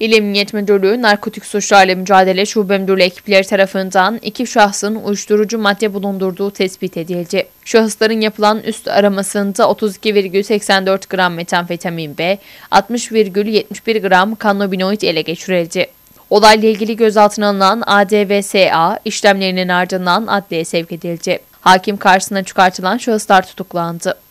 İl Emniyet Müdürlüğü Narkotik Suçlarla Mücadele Şube Müdürlüğü ekipleri tarafından iki şahsın uyuşturucu madde bulundurduğu tespit edildi. Şahısların yapılan üst aramasında 32,84 gram metamfetamin ve 60,71 gram kannabinoid ele geçirildi. Olayla ilgili gözaltına alınan ADVSA işlemlerinin ardından adliye sevk edildi. Hakim karşısına çıkartılan şahıslar tutuklandı.